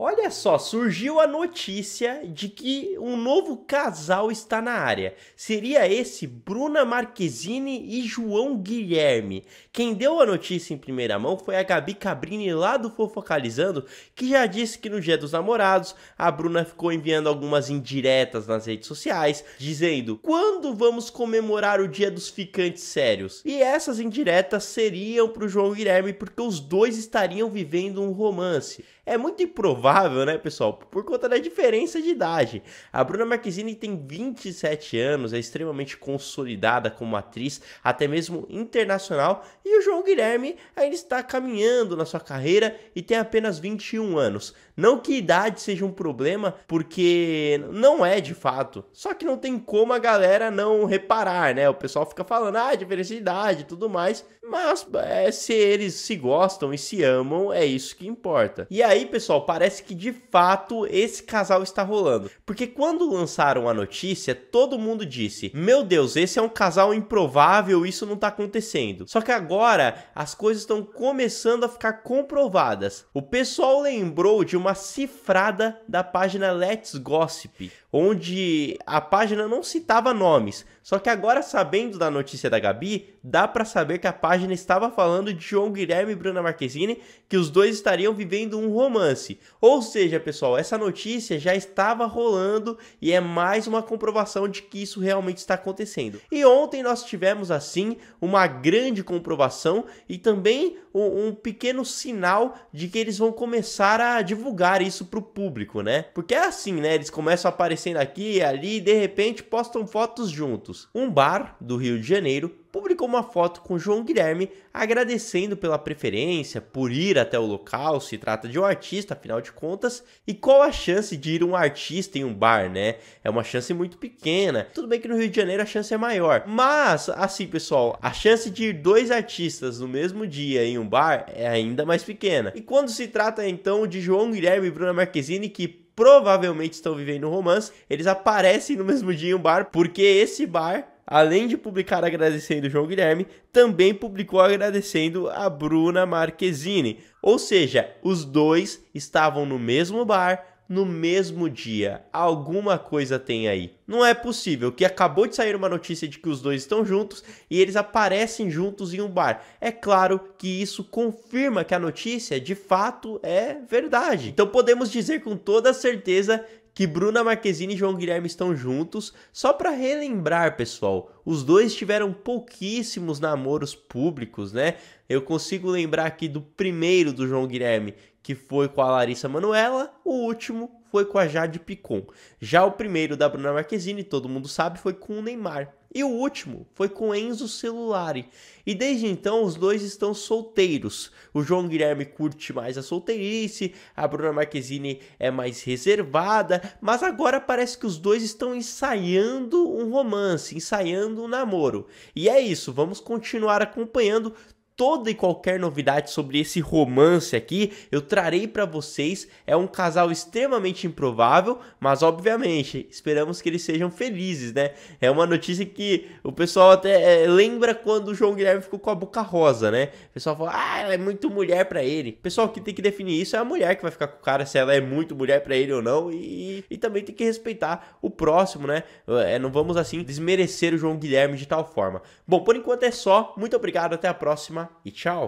Olha só, surgiu a notícia de que um novo casal está na área. Seria esse Bruna Marquezine e João Guilherme. Quem deu a notícia em primeira mão foi a Gabi Cabrini lá do Fofocalizando, que já disse que no Dia dos Namorados a Bruna ficou enviando algumas indiretas nas redes sociais, dizendo: "Quando vamos comemorar o Dia dos Ficantes Sérios?". E essas indiretas seriam para o João Guilherme porque os dois estariam vivendo um romance é muito improvável, né, pessoal? Por conta da diferença de idade. A Bruna Marquezine tem 27 anos, é extremamente consolidada como atriz, até mesmo internacional, e o João Guilherme ainda está caminhando na sua carreira e tem apenas 21 anos. Não que idade seja um problema, porque não é de fato. Só que não tem como a galera não reparar, né? O pessoal fica falando, ah, diferença de idade e tudo mais. Mas é, se eles se gostam e se amam, é isso que importa. E aí aí, pessoal, parece que de fato esse casal está rolando. Porque quando lançaram a notícia, todo mundo disse: Meu Deus, esse é um casal improvável, isso não está acontecendo. Só que agora as coisas estão começando a ficar comprovadas. O pessoal lembrou de uma cifrada da página Let's Gossip, onde a página não citava nomes, só que agora, sabendo da notícia da Gabi, dá para saber que a página estava falando de João Guilherme e Bruna Marquezine, que os dois estariam vivendo um romance. Ou seja, pessoal, essa notícia já estava rolando e é mais uma comprovação de que isso realmente está acontecendo. E ontem nós tivemos, assim, uma grande comprovação e também um, um pequeno sinal de que eles vão começar a divulgar isso para o público, né? Porque é assim, né? Eles começam aparecendo aqui e ali e de repente postam fotos juntos. Santos, um bar do Rio de Janeiro, publicou uma foto com João Guilherme agradecendo pela preferência, por ir até o local, se trata de um artista, afinal de contas, e qual a chance de ir um artista em um bar, né? É uma chance muito pequena. Tudo bem que no Rio de Janeiro a chance é maior, mas assim, pessoal, a chance de ir dois artistas no mesmo dia em um bar é ainda mais pequena. E quando se trata então de João Guilherme e Bruna Marquezine que provavelmente estão vivendo um romance, eles aparecem no mesmo dia em um bar, porque esse bar além de publicar agradecendo João Guilherme, também publicou agradecendo a Bruna Marquezine. Ou seja, os dois estavam no mesmo bar, no mesmo dia. Alguma coisa tem aí. Não é possível que acabou de sair uma notícia de que os dois estão juntos e eles aparecem juntos em um bar. É claro que isso confirma que a notícia de fato é verdade. Então podemos dizer com toda certeza que Bruna Marquezine e João Guilherme estão juntos. Só para relembrar, pessoal, os dois tiveram pouquíssimos namoros públicos, né? Eu consigo lembrar aqui do primeiro do João Guilherme, que foi com a Larissa Manuela, o último foi com a Jade Picon. Já o primeiro da Bruna Marquezine, todo mundo sabe, foi com o Neymar. E o último foi com Enzo Celulari. E desde então os dois estão solteiros. O João Guilherme curte mais a solteirice, a Bruna Marquezine é mais reservada, mas agora parece que os dois estão ensaiando um romance, ensaiando um namoro. E é isso, vamos continuar acompanhando toda e qualquer novidade sobre esse romance aqui eu trarei para vocês. É um casal extremamente improvável, mas obviamente esperamos que eles sejam felizes, né? É uma notícia que o pessoal até é, lembra quando o João Guilherme ficou com a boca rosa, né? O pessoal fala, ah, ela é muito mulher para ele. O pessoal que tem que definir isso é a mulher que vai ficar com o cara, se ela é muito mulher para ele ou não, e, e também tem que respeitar o próximo, né? É, não vamos assim desmerecer o João Guilherme de tal forma. Bom, por enquanto é só. Muito obrigado, até a próxima e tchau!